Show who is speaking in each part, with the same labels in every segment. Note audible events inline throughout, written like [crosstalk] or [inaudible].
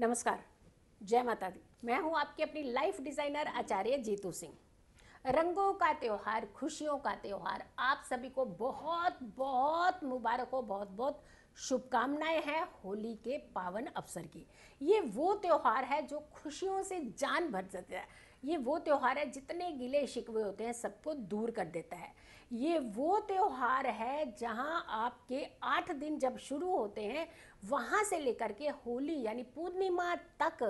Speaker 1: नमस्कार जय माता दी मैं हूं आपकी अपनी लाइफ डिजाइनर आचार्य जीतू सिंह रंगों का त्यौहार खुशियों का त्यौहार आप सभी को बहुत बहुत मुबारक हो बहुत बहुत शुभकामनाएं हैं होली के पावन अवसर की ये वो त्यौहार है जो खुशियों से जान भर जाता है ये वो त्यौहार है जितने गिले शिकवे होते हैं सबको दूर कर देता है ये वो त्यौहार है जहां आपके आठ दिन जब शुरू होते हैं वहां से लेकर के होली यानी पूर्णिमा तक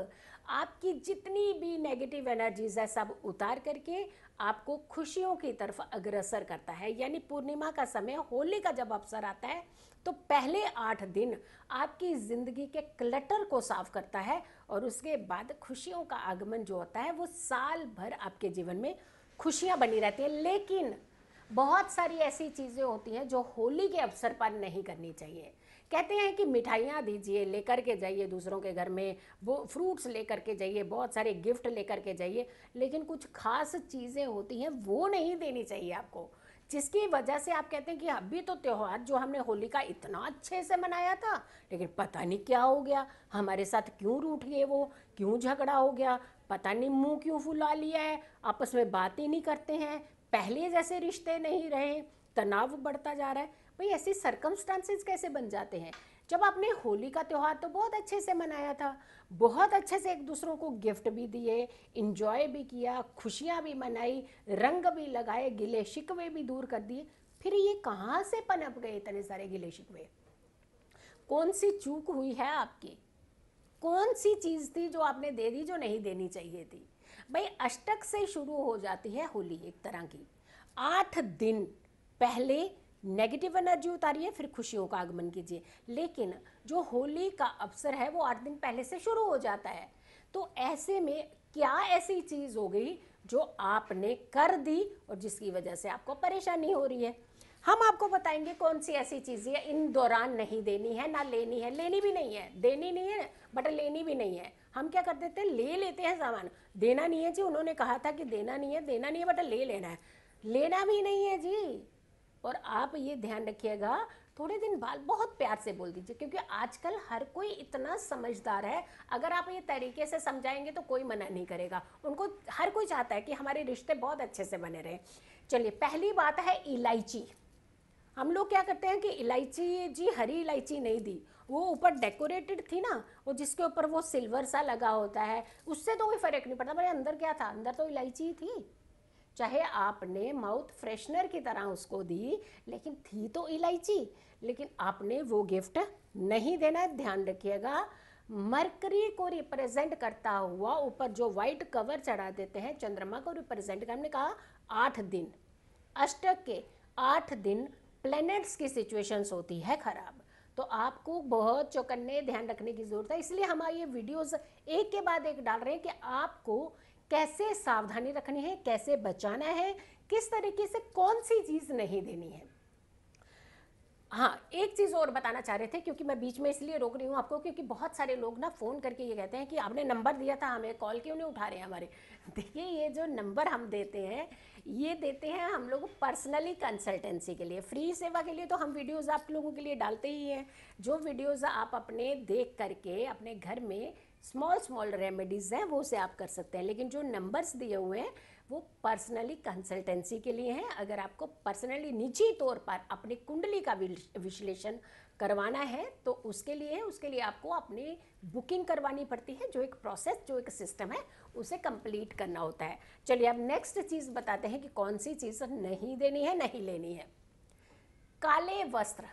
Speaker 1: आपकी जितनी भी नेगेटिव एनर्जीज है सब उतार करके आपको खुशियों की तरफ अग्रसर करता है यानी पूर्णिमा का समय होली का जब अवसर आता है तो पहले आठ दिन आपकी ज़िंदगी के क्लटर को साफ करता है और उसके बाद खुशियों का आगमन जो होता है वो साल भर आपके जीवन में खुशियाँ बनी रहती हैं लेकिन बहुत सारी ऐसी चीज़ें होती हैं जो होली के अवसर पर नहीं करनी चाहिए कहते हैं कि मिठाइयाँ दीजिए लेकर के जाइए दूसरों के घर में वो फ्रूट्स लेकर के जाइए बहुत सारे गिफ्ट लेकर के जाइए लेकिन कुछ खास चीज़ें होती हैं वो नहीं देनी चाहिए आपको जिसकी वजह से आप कहते हैं कि अभी तो त्यौहार जो हमने होली का इतना अच्छे से मनाया था लेकिन पता नहीं क्या हो गया हमारे साथ क्यों रूठ गए वो क्यों झगड़ा हो गया पता नहीं मुंह क्यों फुला लिया है आपस में बात ही नहीं करते हैं पहले जैसे रिश्ते नहीं रहे तनाव बढ़ता जा रहा है भाई ऐसे सर्कमस्टांसेस कैसे बन जाते हैं जब आपने होली का त्यौहार तो बहुत अच्छे से मनाया था बहुत अच्छे से एक दूसरों को गिफ्ट भी दिए इन्जॉय भी किया खुशियाँ भी मनाई रंग भी लगाए गिले शिकवे भी दूर कर दिए फिर ये कहाँ से पनप गए इतने सारे गिले शिकवे कौन सी चूक हुई है आपकी कौन सी चीज़ थी जो आपने दे दी जो नहीं देनी चाहिए थी भाई अष्टक से शुरू हो जाती है होली एक तरह की आठ दिन पहले नेगेटिव एनर्जी उतारिए फिर खुशियों का आगमन कीजिए लेकिन जो होली का अवसर है वो आठ दिन पहले से शुरू हो जाता है तो ऐसे में क्या ऐसी चीज़ हो गई जो आपने कर दी और जिसकी वजह से आपको परेशानी हो रही है हम आपको बताएंगे कौन सी ऐसी चीज़ें इन दौरान नहीं देनी है ना लेनी है लेनी भी नहीं है देनी नहीं है बट लेनी भी नहीं है हम क्या कर देते हैं ले लेते हैं सामान देना नहीं है जी उन्होंने कहा था कि देना नहीं है देना नहीं है बट ले लेना है लेना भी नहीं है जी और आप ये ध्यान रखिएगा थोड़े दिन बाद बहुत प्यार से बोल दीजिए क्योंकि आजकल हर कोई इतना समझदार है अगर आप ये तरीके से समझाएंगे तो कोई मना नहीं करेगा उनको हर कोई चाहता है कि हमारे रिश्ते बहुत अच्छे से बने रहें चलिए पहली बात है इलायची हम लोग क्या करते हैं कि इलायची जी हरी इलायची नहीं दी वो ऊपर डेकोरेटेड थी ना वो जिसके ऊपर वो सिल्वर सा लगा होता है उससे तो कोई फर्क नहीं पड़ता मेरे अंदर क्या था अंदर तो इलायची ही थी चाहे आपने माउथ फ्रेशनर की तरह उसको दी लेकिन थी तो इलायची लेकिन आपने वो गिफ्ट नहीं देना ध्यान रखिएगा मरकरी को रिप्रेजेंट करता हुआ ऊपर जो व्हाइट कवर चढ़ा देते हैं चंद्रमा को रिप्रेजेंट कर का आठ दिन अष्टक के आठ दिन प्लैनेट्स की सिचुएशंस होती है खराब तो आपको बहुत चौकन्ने ध्यान रखने की ज़रूरत है इसलिए हम ये वीडियोस एक के बाद एक डाल रहे हैं कि आपको कैसे सावधानी रखनी है कैसे बचाना है किस तरीके से कौन सी चीज़ नहीं देनी है हाँ एक चीज़ और बताना चाह रहे थे क्योंकि मैं बीच में इसलिए रोक रही हूँ आपको क्योंकि बहुत सारे लोग ना फ़ोन करके ये कहते हैं कि आपने नंबर दिया था हमें कॉल क्यों नहीं उठा रहे हैं हमारे [laughs] देखिए ये जो नंबर हम देते हैं ये देते हैं हम लोग पर्सनली कंसल्टेंसी के लिए फ्री सेवा के लिए तो हम वीडियोज़ आप लोगों के लिए डालते ही हैं जो वीडियोज़ आप अपने देख करके अपने घर में स्मॉल स्मॉल रेमेडीज़ हैं वो से आप कर सकते हैं लेकिन जो नंबर्स दिए हुए हैं वो पर्सनली कंसल्टेंसी के लिए हैं अगर आपको पर्सनली निजी तौर पर अपनी कुंडली का विश्लेषण करवाना है तो उसके लिए उसके लिए आपको अपनी बुकिंग करवानी पड़ती है जो एक प्रोसेस जो एक सिस्टम है उसे कंप्लीट करना होता है चलिए अब नेक्स्ट चीज़ बताते हैं कि कौन सी चीज़ नहीं देनी है नहीं लेनी है काले वस्त्र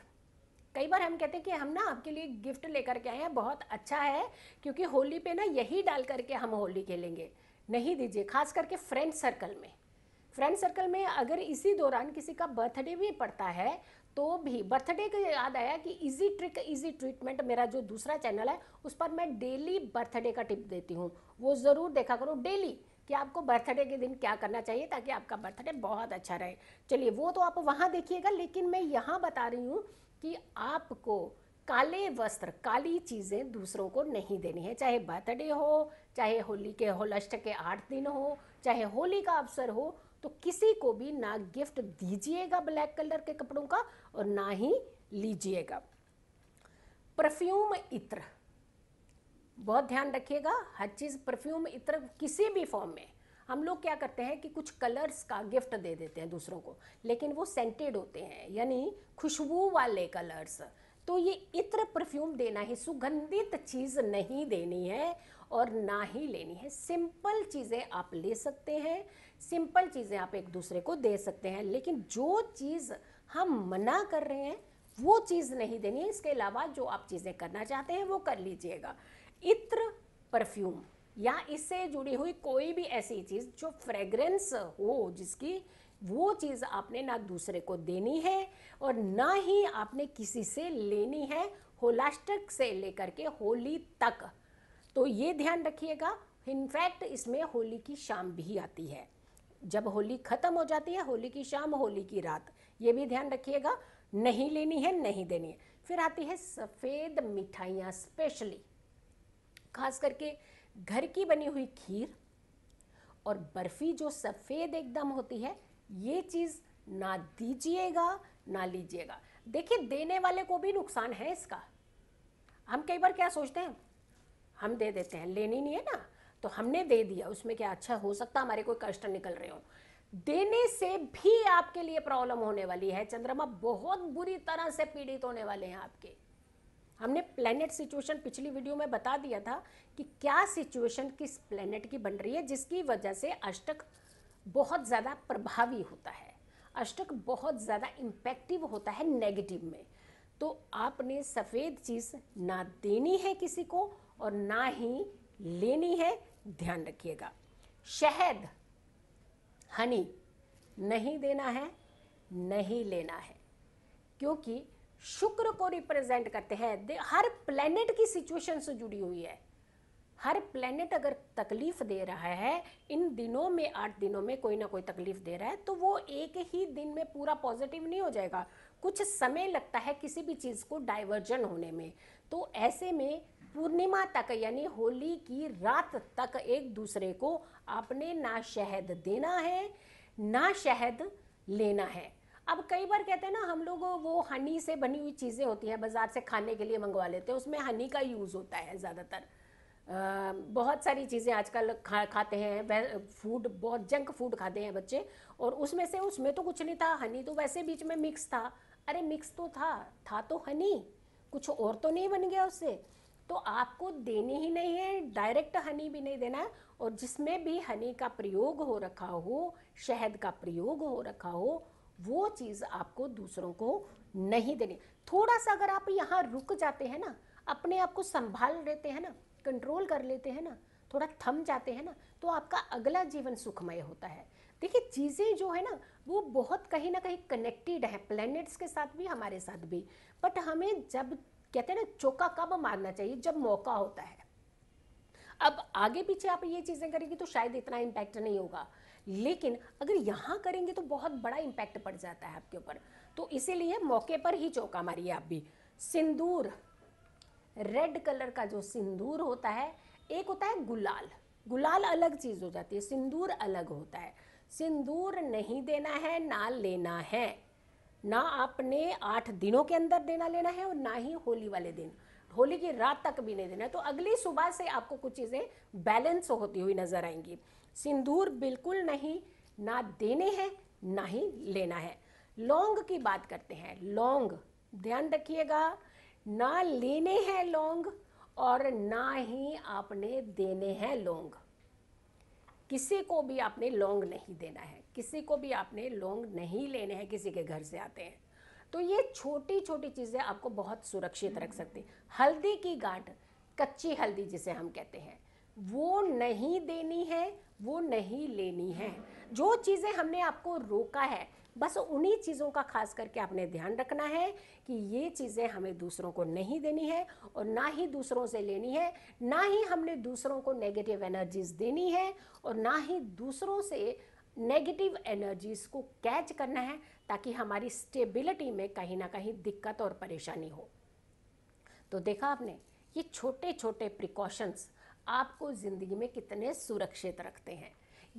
Speaker 1: कई बार हम कहते हैं कि हम ना आपके लिए गिफ्ट लेकर के आए हैं बहुत अच्छा है क्योंकि होली पे ना यही डाल करके हम होली खेलेंगे नहीं दीजिए खास करके फ्रेंड सर्कल में फ्रेंड सर्कल में अगर इसी दौरान किसी का बर्थडे भी पड़ता है तो भी बर्थडे का याद आया कि इजी ट्रिक इजी ट्रीटमेंट मेरा जो दूसरा चैनल है उस पर मैं डेली बर्थडे का टिप देती हूँ वो ज़रूर देखा करो डेली कि आपको बर्थडे के दिन क्या करना चाहिए ताकि आपका बर्थडे बहुत अच्छा रहे चलिए वो तो आप वहाँ देखिएगा लेकिन मैं यहाँ बता रही हूँ कि आपको काले वस्त्र काली चीज़ें दूसरों को नहीं देनी है चाहे बर्थडे हो चाहे होली के होलस्ट के आठ दिन हो चाहे होली का अवसर हो तो किसी को भी ना गिफ्ट दीजिएगा ब्लैक कलर के कपड़ों का और ना ही लीजिएगा परफ्यूम इत्र बहुत ध्यान रखिएगा हर चीज़ परफ्यूम इत्र किसी भी फॉर्म में हम लोग क्या करते हैं कि कुछ कलर्स का गिफ्ट दे देते हैं दूसरों को लेकिन वो सेंटेड होते हैं यानी खुशबू वाले कलर्स तो ये इत्र परफ्यूम देना ही सुगंधित चीज़ नहीं देनी है और ना ही लेनी है सिंपल चीज़ें आप ले सकते हैं सिंपल चीज़ें आप एक दूसरे को दे सकते हैं लेकिन जो चीज़ हम मना कर रहे हैं वो चीज़ नहीं देनी है इसके अलावा जो आप चीज़ें करना चाहते हैं वो कर लीजिएगा इत्र परफ्यूम या इससे जुड़ी हुई कोई भी ऐसी चीज़ जो फ्रेग्रेंस हो जिसकी वो चीज़ आपने ना दूसरे को देनी है और ना ही आपने किसी से लेनी है होलास्टक से लेकर के होली तक तो ये ध्यान रखिएगा इनफैक्ट इसमें होली की शाम भी आती है जब होली ख़त्म हो जाती है होली की शाम होली की रात ये भी ध्यान रखिएगा नहीं लेनी है नहीं देनी है फिर आती है सफ़ेद मिठाइयाँ स्पेशली खास करके घर की बनी हुई खीर और बर्फ़ी जो सफ़ेद एकदम होती है ये चीज़ ना दीजिएगा ना लीजिएगा देखिए देने वाले को भी नुकसान है इसका हम कई बार क्या सोचते हैं हम दे देते हैं लेनी नहीं है ना तो हमने दे दिया उसमें क्या अच्छा हो सकता हमारे कोई कष्ट निकल रहे हो देने से भी आपके लिए प्रॉब्लम होने वाली है चंद्रमा बहुत बुरी तरह से पीड़ित होने वाले हैं आपके हमने प्लेनेट सिचुएशन पिछली वीडियो में बता दिया था कि क्या सिचुएशन किस प्लेनेट की बन रही है जिसकी वजह से अष्टक बहुत ज़्यादा प्रभावी होता है अष्टक बहुत ज़्यादा इम्पेक्टिव होता है नेगेटिव में तो आपने सफ़ेद चीज़ ना देनी है किसी को और ना ही लेनी है ध्यान रखिएगा शहद हनी नहीं देना है नहीं लेना है क्योंकि शुक्र को रिप्रेजेंट करते हैं हर प्लेनेट की सिचुएशन से जुड़ी हुई है हर प्लेनेट अगर तकलीफ दे रहा है इन दिनों में आठ दिनों में कोई ना कोई तकलीफ दे रहा है तो वो एक ही दिन में पूरा पॉजिटिव नहीं हो जाएगा कुछ समय लगता है किसी भी चीज़ को डाइवर्जन होने में तो ऐसे में पूर्णिमा तक यानी होली की रात तक एक दूसरे को आपने ना शहद देना है ना शहद लेना है अब कई बार कहते हैं ना हम लोग वो हनी से बनी हुई चीज़ें होती हैं बाज़ार से खाने के लिए मंगवा लेते हैं उसमें हनी का यूज़ होता है ज़्यादातर बहुत सारी चीज़ें आजकल खा खाते हैं फूड बहुत जंक फूड खाते हैं बच्चे और उसमें से उसमें तो कुछ नहीं था हनी तो वैसे बीच में मिक्स था अरे मिक्स तो था था तो हनी कुछ और तो नहीं बन गया उससे तो आपको देनी ही नहीं है डायरेक्ट हनी भी नहीं देना है और जिसमें भी हनी का प्रयोग हो रखा हो शहद का प्रयोग हो रखा हो वो चीज़ आपको दूसरों को नहीं देनी थोड़ा सा अगर आप यहाँ रुक जाते हैं ना अपने आप को संभाल लेते हैं ना कंट्रोल कर लेते हैं ना थोड़ा थम जाते हैं ना तो आपका अगला जीवन सुखमय होता है देखिए चीज़ें जो है ना वो बहुत कहीं ना कहीं कनेक्टेड है प्लैनेट्स के साथ भी हमारे साथ भी बट हमें जब कहते हैं ना चौका कब मारना चाहिए जब मौका होता है अब आगे पीछे आप ये चीज़ें करेंगे तो शायद इतना इम्पैक्ट नहीं होगा लेकिन अगर यहाँ करेंगे तो बहुत बड़ा इम्पैक्ट पड़ जाता है आपके ऊपर तो इसीलिए मौके पर ही चौका मारिए आप भी सिंदूर रेड कलर का जो सिंदूर होता है एक होता है गुलाल गुलाल अलग चीज़ हो जाती है सिंदूर अलग होता है सिंदूर नहीं देना है ना लेना है ना आपने आठ दिनों के अंदर देना लेना है और ना ही होली वाले दिन होली की रात तक भी नहीं देना है तो अगली सुबह से आपको कुछ चीज़ें बैलेंस होती हुई नजर आएंगी सिंदूर बिल्कुल नहीं ना देने हैं ना ही लेना है लौंग की बात करते हैं लौंग ध्यान रखिएगा ना लेने हैं लौंग और ना ही आपने देने हैं लौंग किसी को भी आपने लौंग नहीं देना है किसी को भी आपने लौंग नहीं लेने हैं किसी के घर से आते हैं तो ये छोटी छोटी चीज़ें आपको बहुत सुरक्षित रख सकती हल्दी की गांठ कच्ची हल्दी जिसे हम कहते हैं वो नहीं देनी है वो नहीं लेनी है जो चीज़ें हमने आपको रोका है बस उन्हीं चीज़ों का खास करके आपने ध्यान रखना है कि ये चीज़ें हमें दूसरों को नहीं देनी है और ना ही दूसरों से लेनी है ना ही हमने दूसरों को नेगेटिव एनर्जीज देनी है और ना ही दूसरों से नेगेटिव एनर्जीज को कैच करना है ताकि हमारी स्टेबिलिटी में कहीं ना कहीं दिक्कत और परेशानी हो तो देखा आपने ये छोटे छोटे प्रिकॉशंस आपको ज़िंदगी में कितने सुरक्षित रखते हैं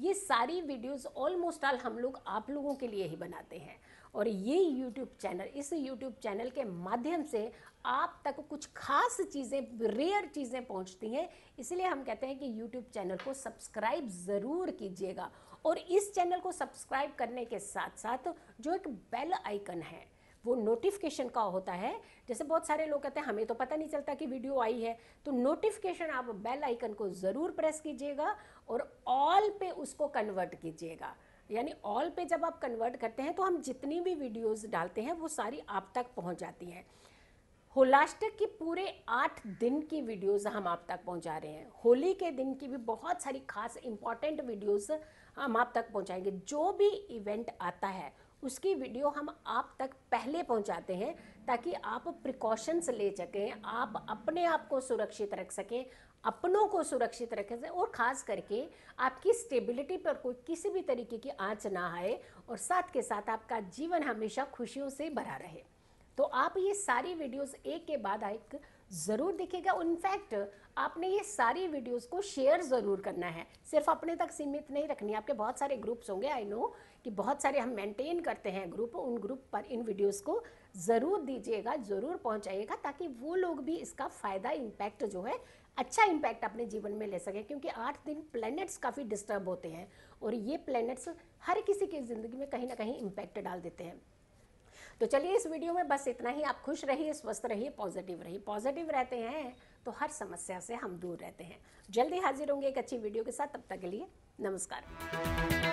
Speaker 1: ये सारी वीडियोस ऑलमोस्ट ऑल हम लोग आप लोगों के लिए ही बनाते हैं और ये यूट्यूब चैनल इस यूट्यूब चैनल के माध्यम से आप तक कुछ खास चीज़ें रेयर चीज़ें पहुंचती हैं इसलिए हम कहते हैं कि यूट्यूब चैनल को सब्सक्राइब ज़रूर कीजिएगा और इस चैनल को सब्सक्राइब करने के साथ साथ जो एक बेल आइकन है वो नोटिफिकेशन का होता है जैसे बहुत सारे लोग कहते हैं हमें तो पता नहीं चलता कि वीडियो आई है तो नोटिफिकेशन आप बेल आइकन को ज़रूर प्रेस कीजिएगा और ऑल पे उसको कन्वर्ट कीजिएगा यानी ऑल पे जब आप कन्वर्ट करते हैं तो हम जितनी भी वीडियोस डालते हैं वो सारी आप तक पहुंच जाती हैं होलास्टिक की पूरे आठ दिन की वीडियोज हम आप तक पहुंचा रहे हैं होली के दिन की भी बहुत सारी खास इंपॉर्टेंट वीडियोज हम आप तक पहुंचाएंगे जो भी इवेंट आता है उसकी वीडियो हम आप तक पहले पहुंचाते हैं ताकि आप प्रिकॉशंस ले सकें आप अपने आप को सुरक्षित रख सकें अपनों को सुरक्षित रख सकें और ख़ास करके आपकी स्टेबिलिटी पर कोई किसी भी तरीके की आंच ना आए और साथ के साथ आपका जीवन हमेशा खुशियों से भरा रहे तो आप ये सारी वीडियोस एक के बाद एक ज़रूर दिखेगा इनफैक्ट आपने ये सारी वीडियोस को शेयर ज़रूर करना है सिर्फ अपने तक सीमित नहीं रखनी आपके बहुत सारे ग्रुप्स होंगे आई नो कि बहुत सारे हम मेंटेन करते हैं ग्रुप उन ग्रुप पर इन वीडियोस को ज़रूर दीजिएगा ज़रूर पहुंचाइएगा ताकि वो लोग भी इसका फ़ायदा इम्पैक्ट जो है अच्छा इम्पैक्ट अपने जीवन में ले सकें क्योंकि आठ दिन प्लैनेट्स काफ़ी डिस्टर्ब होते हैं और ये प्लैनेट्स हर किसी की ज़िंदगी में कहीं ना कहीं इम्पैक्ट डाल देते हैं तो चलिए इस वीडियो में बस इतना ही आप खुश रहिए स्वस्थ रहिए पॉजिटिव रहिए पॉजिटिव रहते हैं तो हर समस्या से हम दूर रहते हैं जल्दी हाजिर होंगे एक अच्छी वीडियो के साथ तब तक के लिए नमस्कार